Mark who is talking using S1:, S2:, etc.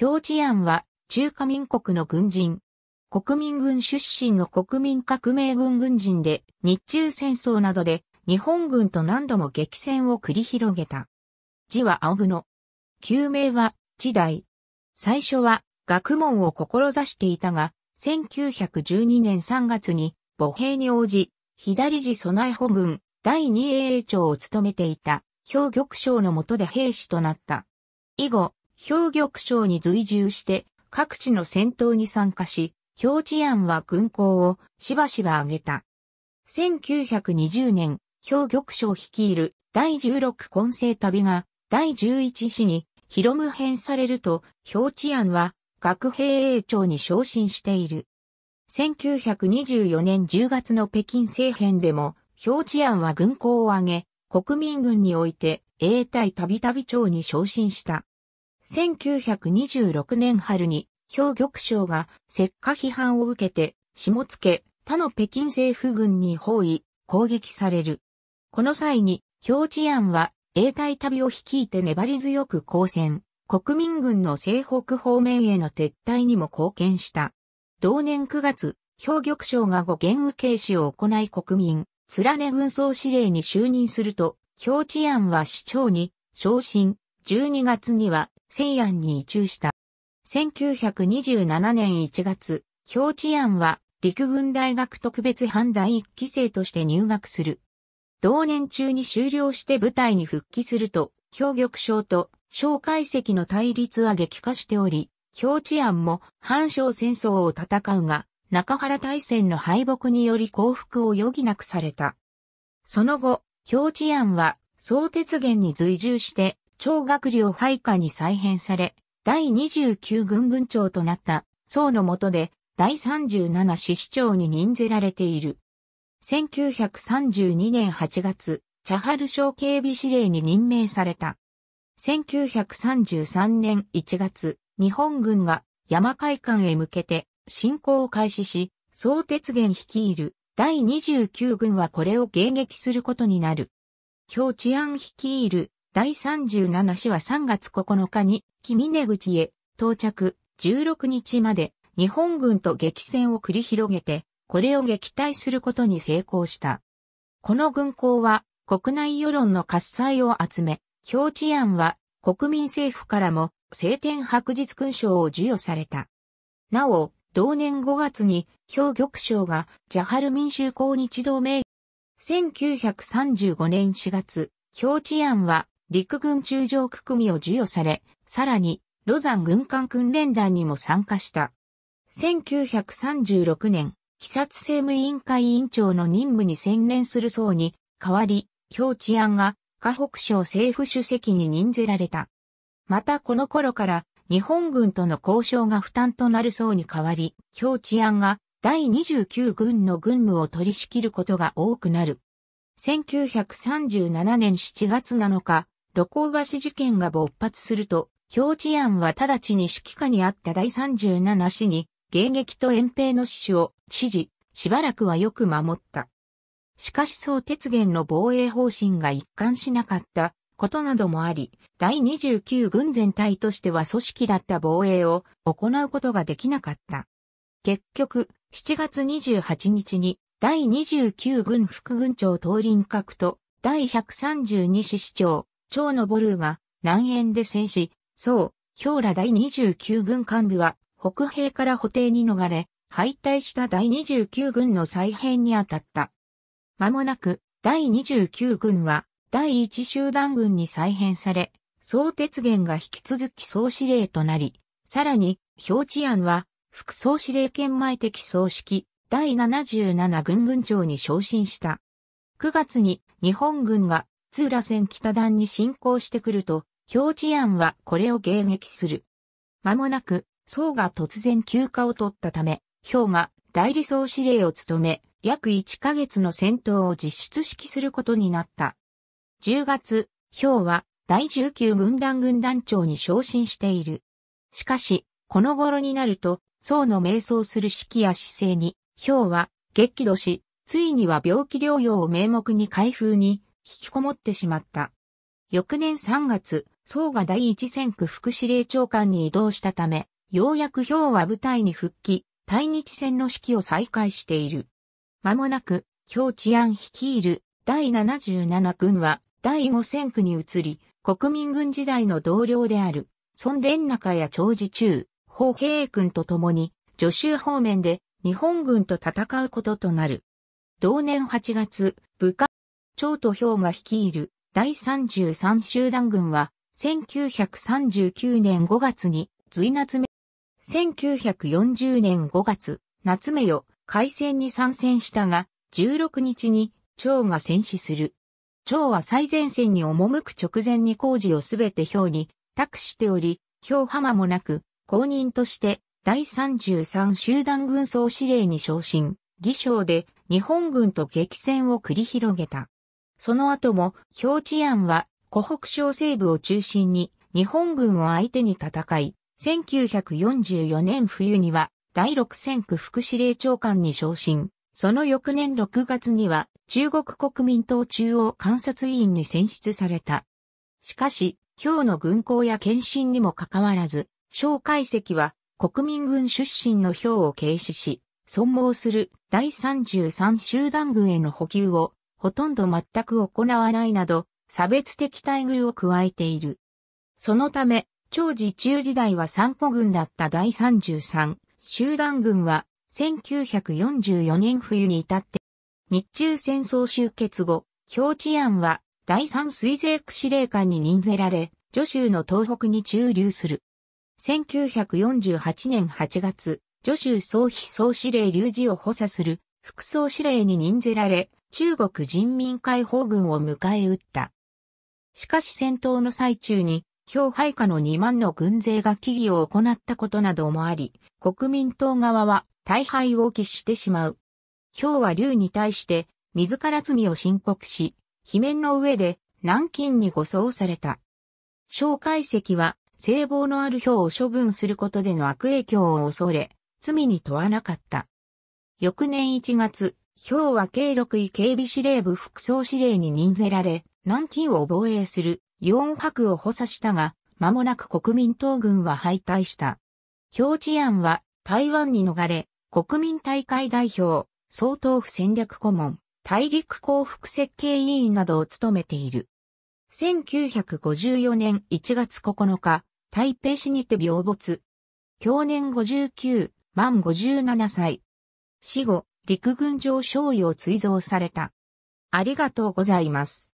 S1: 表治安は中華民国の軍人。国民軍出身の国民革命軍軍人で日中戦争などで日本軍と何度も激戦を繰り広げた。字は青ぐの。旧名は時代。最初は学問を志していたが、1912年3月に母兵に応じ、左字備え保軍第2英長を務めていた、兵玉将の下で兵士となった。以後、兵玉将に随従して各地の戦闘に参加し、兵治安は軍港をしばしば上げた。1920年、兵玉将率いる第16混成旅が第11師に広務編されると、兵治安は学兵衛庁に昇進している。1924年10月の北京政変でも、兵治安は軍港を挙げ、国民軍において、英隊たびたび長に昇進した。1926年春に、兵玉将が石化批判を受けて、下野、他の北京政府軍に包囲、攻撃される。この際に、兵治安は、英隊旅を率いて粘り強く抗戦、国民軍の西北方面への撤退にも貢献した。同年9月、兵玉将が語源右警視を行い国民、連根軍総司令に就任すると、兵治安は市長に、昇進、12月には、西安に移住した。1927年1月、表治安は陸軍大学特別班第1期生として入学する。同年中に終了して部隊に復帰すると、氷玉症と蒋介石の対立は激化しており、表治安も反省戦争を戦うが、中原大戦の敗北により降伏を余儀なくされた。その後、表治安は、総鉄源に随従して、長学寮配下に再編され、第29軍軍長となった僧の下で第37師市長に任ぜられている。1932年8月、茶春省警備司令に任命された。1933年1月、日本軍が山海艦へ向けて侵攻を開始し、総鉄元率いる第29軍はこれを迎撃することになる。表治安率いる第37師は3月9日に、君根口へ到着、16日まで日本軍と激戦を繰り広げて、これを撃退することに成功した。この軍港は国内世論の喝采を集め、表治案は国民政府からも聖天白日勲章を授与された。なお、同年5月に、氷玉章がジャハル民衆公日同盟。1935年4月、表治案は陸軍中将区組を授与され、さらに、ロザン軍艦訓練団にも参加した。1936年、被殺政務委員会委員長の任務に専念する層に、代わり、京治安が、河北省政府主席に任ぜられた。またこの頃から、日本軍との交渉が負担となる層に代わり、京治安が、第29軍の軍務を取り仕切ることが多くなる。1937年7月7日、路行橋事件が勃発すると、表治案は直ちに指揮下にあった第37師に、迎撃と遠兵の死守を指示、しばらくはよく守った。しかし総鉄元の防衛方針が一貫しなかったことなどもあり、第29軍全体としては組織だった防衛を行うことができなかった。結局、7月28日に第29軍副軍長東林閣と第132師市長蝶のボルーが南縁で戦死、そう、氷羅第29軍幹部は北兵から補定に逃れ、敗退した第29軍の再編に当たった。間もなく、第29軍は第1集団軍に再編され、総鉄源が引き続き総司令となり、さらに、表治案は、副総司令権前的総指揮、第77軍軍長に昇進した。9月に日本軍が勝浦線北段に進行してくると、表示案はこれを迎撃する。間もなく、宋が突然休暇を取ったため、氷が代理総司令を務め、約1ヶ月の戦闘を実質指揮することになった。10月、氷は第19軍団軍団長に昇進している。しかし、この頃になると、宋の迷走する指揮や姿勢に、氷は激怒し、ついには病気療養を名目に開封に引きこもってしまった。翌年3月、総が第一戦区副司令長官に移動したため、ようやく兵は部隊に復帰、対日戦の指揮を再開している。間もなく、兵治安率いる第77軍は第5戦区に移り、国民軍時代の同僚である、孫連中や長寿中、砲兵軍と共に、助州方面で日本軍と戦うこととなる。同年8月、部下張と氷が率いる第33集団軍は、1939年5月に、随夏目、1940年5月、夏目よ、海戦に参戦したが、16日に、張が戦死する。張は最前線に赴く直前に工事をすべて氷に託しており、氷浜もなく、公認として第33集団軍総司令に昇進、偽将で日本軍と激戦を繰り広げた。その後も、表治安は、湖北省西部を中心に、日本軍を相手に戦い、1944年冬には、第6戦区副司令長官に昇進。その翌年6月には、中国国民党中央監察委員に選出された。しかし、兵の軍港や献身にもかかわらず、蒋介石は国民軍出身の兵を軽視し、損耗する第33集団軍への補給をほとんど全く行わないなど、差別的待遇を加えている。そのため、長治中時代は三個軍だった第33集団軍は1944年冬に至って日中戦争終結後、表治案は第三水税区司令官に任ぜられ、助州の東北に駐留する。1948年8月、助州総非総司令留置を補佐する副総司令に任ぜられ、中国人民解放軍を迎え撃った。しかし戦闘の最中に、票配下の2万の軍勢が起義を行ったことなどもあり、国民党側は大敗を喫してしまう。票は劉に対して、自ら罪を申告し、罷免の上で南京に護送された。蒋介石は、聖望のある票を処分することでの悪影響を恐れ、罪に問わなかった。翌年1月、兵は計6位警備司令部副総司令に任ぜられ、南京を防衛する四泊を補佐したが、間もなく国民党軍は敗退した。兵治安は台湾に逃れ、国民大会代表、総統府戦略顧問、大陸幸福設計委員などを務めている。1954年1月9日、台北市にて病没。去年59、満57歳。死後、陸軍上将尉を追贈された。ありがとうございます。